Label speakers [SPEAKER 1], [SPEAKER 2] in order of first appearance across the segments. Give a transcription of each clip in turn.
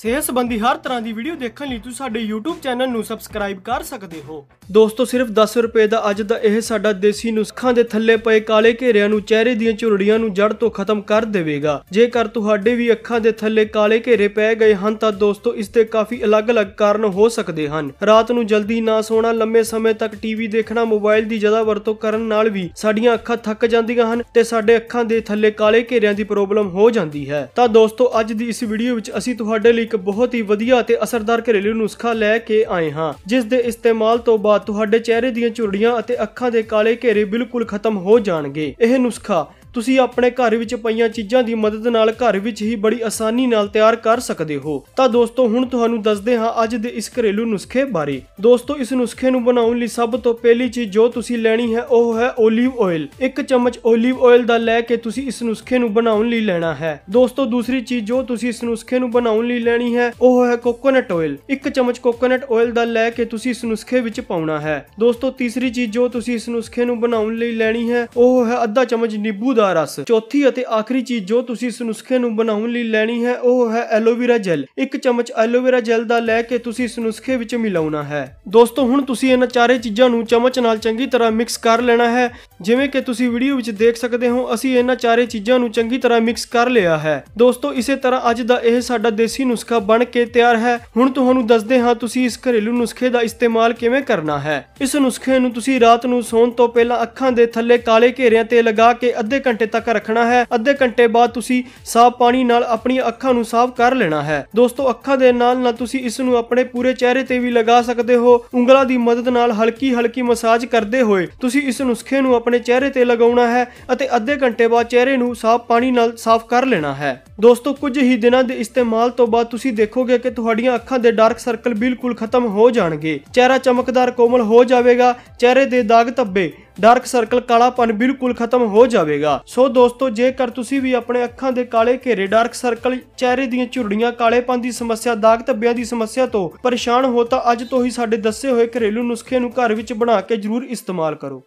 [SPEAKER 1] ਸਿਹਤ ਸੰਬੰਧੀ ਹਰ ਤਰ੍ਹਾਂ ਦੀ ਵੀਡੀਓ ਦੇਖਣ ਲਈ ਤੁਸੀਂ ਸਾਡੇ YouTube ਚੈਨਲ ਨੂੰ ਸਬਸਕ੍ਰਾਈਬ ਕਰ ਸਕਦੇ ਹੋ ਦੋਸਤੋ ਸਿਰਫ 10 ਰੁਪਏ ਦਾ ਅੱਜ ਦਾ ਇਹ ਸਾਡਾ ਦੇਸੀ ਨੁਸਖਾ ਦੇ ਥੱਲੇ ਪਏ ਕਾਲੇ ਘੇਰਿਆਂ ਨੂੰ ਚਿਹਰੇ ਦੀਆਂ ਝੁਰੜੀਆਂ ਨੂੰ ਜੜ ਤੋਂ ਖਤਮ ਕਰ ਦੇਵੇਗਾ ਜੇਕਰ ਤੁਹਾਡੇ ਵੀ ਅੱਖਾਂ ਦੇ ਥੱਲੇ ਕਾਲੇ ਘੇਰੇ ਪੈ ਗਏ ਹਨ ਤਾਂ ਦੋਸਤੋ ਇਸ ਦੇ ਕਾਫੀ ਅਲੱਗ-ਅਲੱਗ ਕਾਰਨ ਹੋ ਸਕਦੇ ਹਨ ਰਾਤ ਨੂੰ ਜਲਦੀ ਨਾ ਸੋਣਾ ਲੰਮੇ ਸਮੇਂ ਤੱਕ ਟੀਵੀ ਦੇਖਣਾ ਮੋਬਾਈਲ ਦੀ ਜ਼ਿਆਦਾ ਵਰਤੋਂ ਕਰਨ ਨਾਲ ਵੀ ਸਾਡੀਆਂ ਅੱਖਾਂ ਥੱਕ ਜਾਂਦੀਆਂ ਹਨ ਤੇ ਸਾਡੇ ਅੱਖਾਂ ਦੇ ਥੱਲੇ ਕਾਲੇ ਘੇਰਿਆਂ ਦੀ ਪ੍ਰੋਬਲਮ ਹੋ ਜਾਂਦੀ ਹੈ ਤਾਂ ਦੋਸਤੋ ਅੱਜ ਦੀ ਇਸ ਵੀਡੀਓ ਵਿੱਚ ਅਸੀਂ ਤੁਹਾਡੇ ਲਈ ਇੱਕ ਬਹੁਤ ਹੀ ਵਧੀਆ ਅਤੇ ਅਸਰਦਾਰ ਘਰੇਲੂ ਨੁਸਖਾ ਲੈ ਕੇ ਆਏ ਹਾਂ ਜਿਸ ਦੇ ਇਸਤੇਮਾਲ ਤੋਂ ਬਾਅਦ ਤੁਹਾਡੇ ਚਿਹਰੇ ਦੀਆਂ ਝੁਰੜੀਆਂ ਅਤੇ ਅੱਖਾਂ ਦੇ ਕਾਲੇ ਘੇਰੇ ਬਿਲਕੁਲ ਖਤਮ ਹੋ ਜਾਣਗੇ ਇਹ ਨੁਸਖਾ ਤੁਸੀਂ ਆਪਣੇ ਘਰ ਵਿੱਚ ਪਈਆਂ ਚੀਜ਼ਾਂ ਦੀ ਮਦਦ ਨਾਲ ਘਰ ਵਿੱਚ ਹੀ ਬੜੀ ਆਸਾਨੀ ਨਾਲ ਤਿਆਰ ਕਰ ਸਕਦੇ ਹੋ ਤਾਂ ਦੋਸਤੋ ਹੁਣ ਤੁਹਾਨੂੰ ਦੱਸਦੇ ਹਾਂ ਅੱਜ ਦੇ ਇਸ ਘਰੇਲੂ ਨੁਸਖੇ ਬਾਰੇ ਦੋਸਤੋ ਇਸ ਨੁਸਖੇ ਨੂੰ ਬਣਾਉਣ ਲਈ ਸਭ ਤੋਂ ਪਹਿਲੀ ਚੀਜ਼ ਜੋ ਤੁਸੀਂ ਲੈਣੀ ਹੈ ਉਹ ਹੈ 올ਿਵ ਆਇਲ ਇੱਕ ਚਮਚ 올ਿਵ ਆਇਲ ਦਾ ਲੈ ਕੇ ਤੁਸੀਂ ਇਸ ਨੁਸਖੇ ਨੂੰ ਬਣਾਉਣ ਲਈ ਲੈਣਾ ਹੈ ਦੋਸਤੋ ਦੂਸਰੀ ਚੀਜ਼ ਜੋ ਤੁਸੀਂ ਇਸ ਨੁਸਖੇ ਨੂੰ ਬਣਾਉਣ ਲਈ ਲੈਣੀ ਹੈ ਉਹ ਹੈ ਕੋਕੋਨਟ ਆਇਲ ਇੱਕ ਚਮਚ ਕੋਕੋਨਟ ਆਇਲ ਦਾ ਲੈ ਕੇ ਤੁਸੀਂ ਇਸ ਨੁਸਖੇ ਵਿੱਚ ਪਾਉਣਾ ਹੈ ਦੋਸਤੋ ਤੀਸਰੀ ਚੀਜ਼ ਜੋ ਤੁਸੀਂ ਇਸ ਨੁਸਖੇ ਨੂੰ ਬਣਾਉਣ ਲਈ ਲੈਣੀ ਹੈ ਉਹ ਹੈ ਅੱਧਾ ਚਮਚ ਨਿੰਬੂ ਦਾ ਰਸ ਚੌਥੀ ਅਤੇ ਆਖਰੀ ਚੀਜ਼ ਜੋ ਤੁਸੀਂ ਇਸ ਨੁਸਖੇ ਨੂੰ ਬਣਾਉਣ ਲਈ ਲੈਣੀ ਹੈ ਉਹ ਹੈ ਐਲੋਵੇਰਾ ਜੈਲ ਇੱਕ ਚਮਚ ਐਲੋਵੇਰਾ ਜੈਲ ਦਾ ਲੈ ਕੇ ਤੁਸੀਂ ਇਸ ਨੁਸਖੇ ਵਿੱਚ ਮਿਲਾਉਣਾ ਹੈ ਦੋਸਤੋ ਹੁਣ ਤੁਸੀਂ ਇਹਨਾਂ ਚਾਰੇ ਚੀਜ਼ਾਂ ਨੂੰ ਚਮਚ ਨਾਲ ਚੰਗੀ ਤਰ੍ਹਾਂ ਮਿਕਸ ਕਰ ਲੈਣਾ ਹੈ ਜਿਵੇਂ ਕਿ ਤੁਸੀਂ ਵੀਡੀਓ ਵਿੱਚ ਦੇਖ ਸਕਦੇ ਹੋ ਅਸੀਂ ਇਹਨਾਂ ਚਾਰੇ ਚੀਜ਼ਾਂ ਨੂੰ ਚੰਗੀ ਤਰ੍ਹਾਂ ਮਿਕਸ ਕਰ ਲਿਆ ਹੈ ਦੋਸਤੋ ਇਸੇ ਤਰ੍ਹਾਂ ਅੱਜ ਦਾ ਇਹ ਸਾਡਾ ਦੇਸੀ ਨੁਸਖਾ ਬਣ ਕੇ ਤਿਆਰ ਹੈ ਹੁਣ ਤੁਹਾਨੂੰ ਦੱਸਦੇ ਹਾਂ ਤੁਸੀਂ ਇਸ ਘਰੇਲੂ ਨੁਸਖੇ ਦਾ ਇਸਤੇਮਾਲ ਕਿਵੇਂ ਕਰਨਾ ਹੈ ਇਸ ਨੁਸਖੇ ਨੂੰ ਤੁਸੀਂ ਰਾਤ ਨੂੰ ਸੌਣ ਤੋਂ ਪਹਿਲਾਂ ਅੱਖਾਂ ਦੇ ਥੱਲੇ ਕਾਲੇ ਘੇਰਿਆਂ ਤੇ ਲਗਾ ਕੇ ਅੱਧੇ ਘੰਟੇ ਤੱਕ ਰੱਖਣਾ ਹੈ ਅੱਧੇ ਘੰਟੇ ਬਾਅਦ ਤੁਸੀਂ ਸਾਫ ਪਾਣੀ ਨਾਲ ਆਪਣੀਆਂ ਅੱਖਾਂ ਨੂੰ ਸਾਫ਼ ਕਰ ਲੈਣਾ ਹੈ ਦੋਸਤੋ ਅੱਖਾਂ ਦੇ ਨਾਲ ਨਾਲ ਤੁਸੀਂ ਇਸ ਨੂੰ ਆਪਣੇ ਪੂਰੇ ਚਿਹਰੇ ਤੇ ਵੀ ਲਗਾ ਸਕਦੇ ਹੋ ਉਂਗਲਾਂ ਦੀ ਮਦਦ ਨਾਲ ਹਲਕੀ ਹਲਕੀ ਮਸਾਜ ਕਰਦੇ ਹੋਏ ਤੁਸੀਂ ਇਸ ਨੁਸਖੇ ਨੂੰ ਆਪਣੇ ਚਿਹਰੇ ਤੇ ਲਗਾਉਣਾ ਹੈ ਅਤੇ ਅੱਧੇ ਘੰਟੇ ਬਾਅਦ ਚਿਹਰੇ ਨੂੰ ਸਾਫ ਪਾਣੀ ਨਾਲ ਸਾਫ਼ ਕਰ ਲੈਣਾ ਹੈ ਦੋਸਤੋ ਕੁਝ ਹੀ ਦਿਨਾਂ ਦੇ ਇਸਤੇਮਾਲ ਤੋਂ ਬਾਅਦ ਤੁਸੀਂ ਦੇਖੋਗੇ ਕਿ ਤੁਹਾਡੀਆਂ ਅੱਖਾਂ ਦੇ ਡਾਰਕ ਸਰਕਲ ਬਿਲਕੁਲ ਖਤਮ ਹੋ ਜਾਣਗੇ ਚਿਹਰਾ ਚਮਕਦਾਰ ਕੋਮਲ ਹੋ ਜਾਵੇਗਾ ਚਿਹਰੇ ਦੇ ਦਾਗ ਧੱਬੇ ਡਾਰਕ ਸਰਕਲ ਕਾਲਾਪਨ ਬਿਲਕੁਲ ਖਤਮ ਹੋ ਜਾਵੇਗਾ ਸੋ ਦੋਸਤੋ ਜੇਕਰ ਤੁਸੀਂ ਵੀ ਆਪਣੇ ਅੱਖਾਂ ਦੇ ਕਾਲੇ ਘੇਰੇ ਡਾਰਕ ਸਰਕਲ ਚਿਹਰੇ ਦੀਆਂ ਝੁਰੜੀਆਂ ਕਾਲੇਪਨ ਦੀ ਸਮੱਸਿਆ ਦਾਗ ਧੱਬਿਆਂ ਦੀ ਸਮੱਸਿਆ ਤੋਂ ਪਰੇਸ਼ਾਨ ਹੋ ਤਾਂ ਅੱਜ ਤੋਂ ਹੀ ਸਾਡੇ ਦੱਸੇ ਹੋਏ ਘਰੇਲੂ ਨੁਸਖੇ ਨੂੰ ਘਰ ਵਿੱਚ ਬਣਾ ਕੇ ਜ਼ਰੂਰ ਇਸਤੇਮਾਲ ਕਰੋ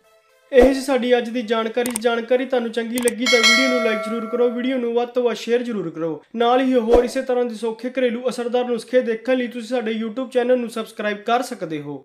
[SPEAKER 1] ਇਹ ਸੀ ਸਾਡੀ ਅੱਜ ਦੀ ਜਾਣਕਾਰੀ ਜਾਣਕਾਰੀ ਤੁਹਾਨੂੰ ਚੰਗੀ ਲੱਗੀ ਤਾਂ ਵੀਡੀਓ ਨੂੰ ਲਾਈਕ ਜ਼ਰੂਰ ਕਰੋ ਵੀਡੀਓ ਨੂੰ ਵੱਧ ਤੋਂ ਵੱਧ ਸ਼ੇਅਰ ਜ਼ਰੂਰ ਕਰੋ ਨਾਲ ਹੀ ਹੋਰ ਇਸੇ ਤਰ੍ਹਾਂ ਦੇ ਸੌਖੇ ਘਰੇਲੂ ਅਸਰਦਾਰ ਨੁਸਖੇ ਦੇਖਣ ਲਈ ਤੁਸੀਂ ਸਾਡੇ YouTube ਚੈਨਲ ਨੂੰ ਸਬਸਕ੍ਰਾਈਬ ਕਰ ਸਕਦੇ ਹੋ